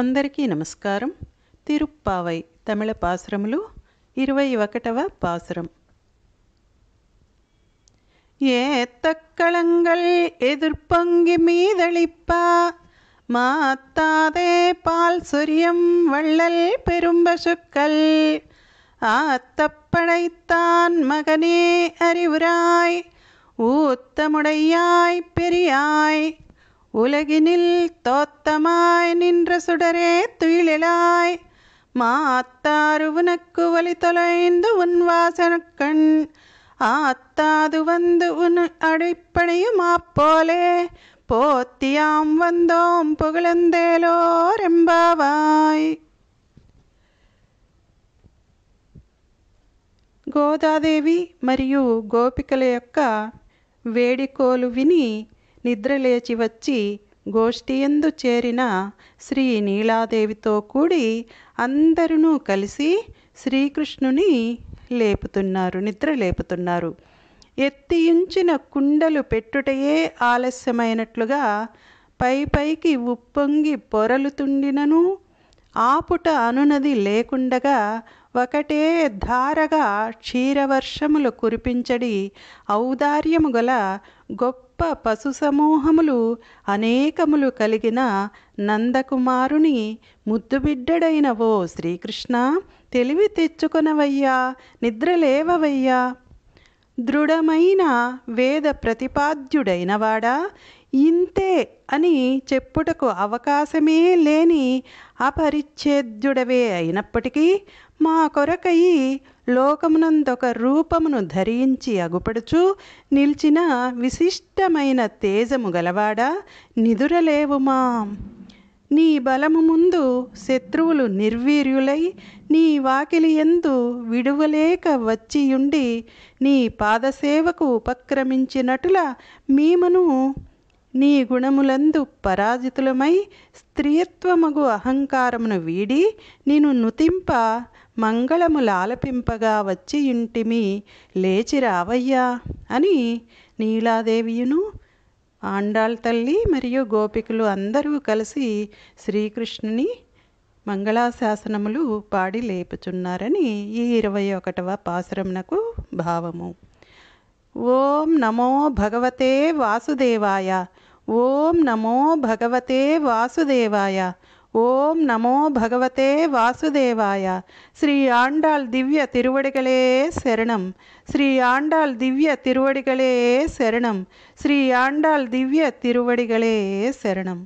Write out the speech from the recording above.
అందరికీ నమస్కారం తిరుప్పావై తమిళ పాసురములు ఇరవై ఒకటవ పాసురం ஏத்தக்களங்கள் எதிர்பங்கு மீதளிப்பா மாத்தாதே பால் சொரியம் வள்ளல் பெரும்பசுக்கள் ஆத்தப்படைத்தான் மகனே அறிவுராய் ஊத்தமுடையாய் பெரியாய் உலகினில் தோத்தமாய் நின்ற சுடரே துயிலெழாய் மாத்தாறு உனக்கு வழி தொலைந்து உன் வாசனக்கண் ஆத்தாது வந்து உன் அடிப்படையும் அப்போலே போத்தியாம் வந்தோம் புகழந்தேலோ ரெம்பாவாய் గోదాదేవి మరియు గోపికల యొక్క వేడికోలు విని నిద్రలేచి వచ్చి గోష్ఠియందు చేరిన శ్రీ నీలాదేవితో కూడి అందరూ కలిసి శ్రీకృష్ణుని లేపుతున్నారు నిద్ర లేపుతున్నారు ఎత్తియుంచిన కుండలు పెట్టుటయే ఆలస్యమైనట్లుగా పై పైకి ఉప్పొంగి పొరలు తుండినను ఆపుట అనునది లేకుండగా ఒకటే ధారగా క్షీరవర్షములు కురిపించడి ఔదార్యము గల గొప్ప పశు సమూహములు అనేకములు కలిగిన నందకుమారుని ముద్దుబిడ్డడైన ఓ శ్రీకృష్ణ తెలివి తెచ్చుకొనవయ్యా నిద్రలేవవయ్యా దృఢమైన వేద ప్రతిపాద్యుడైనవాడా ఇంతే అని చెప్పుటకు అవకాశమే లేని అపరిచ్ఛేద్యుడవే అయినప్పటికీ మా కొరకయి లోకమునందొక రూపమును ధరించి అగుపడుచు నిలిచిన విశిష్టమైన తేజము గలవాడా నిదురలేవుమా నీ బలము ముందు శత్రువులు నిర్వీర్యులై నీ వాకిలి ఎందు విడువలేక వచ్చియుండి నీ పాదసేవకు ఉపక్రమించినటుల మీమును నీ గుణములందు పరాజితులమై స్త్రీత్వమగు అహంకారమును వీడి నేను నుతింప మంగళములాలపింపగా వచ్చి ఇంటిమి లేచి రావయ్యా అని నీలాదేవియును ఆండాల్ తల్లి మరియు గోపికలు అందరూ కలిసి శ్రీకృష్ణుని మంగళాశాసనములు పాడి లేపుచున్నారని ఈ ఇరవై ఒకటవ పాశరమునకు భావము ఓం నమో భగవతే వాసుదేవాయ ఓం నమో భగవతే వాసుదేవాయ ஓம் நமோ பகவதே வாசுதேவாய ஸ்ரீ ஆண்டாள் திவ்ய திருவடிகளே சரணம் ஸ்ரீ ஆண்டாள் திவ்ய திருவடிகளே சரணம் ஸ்ரீ ஆண்டாள் திவ்ய திருவடிகளே சரணம்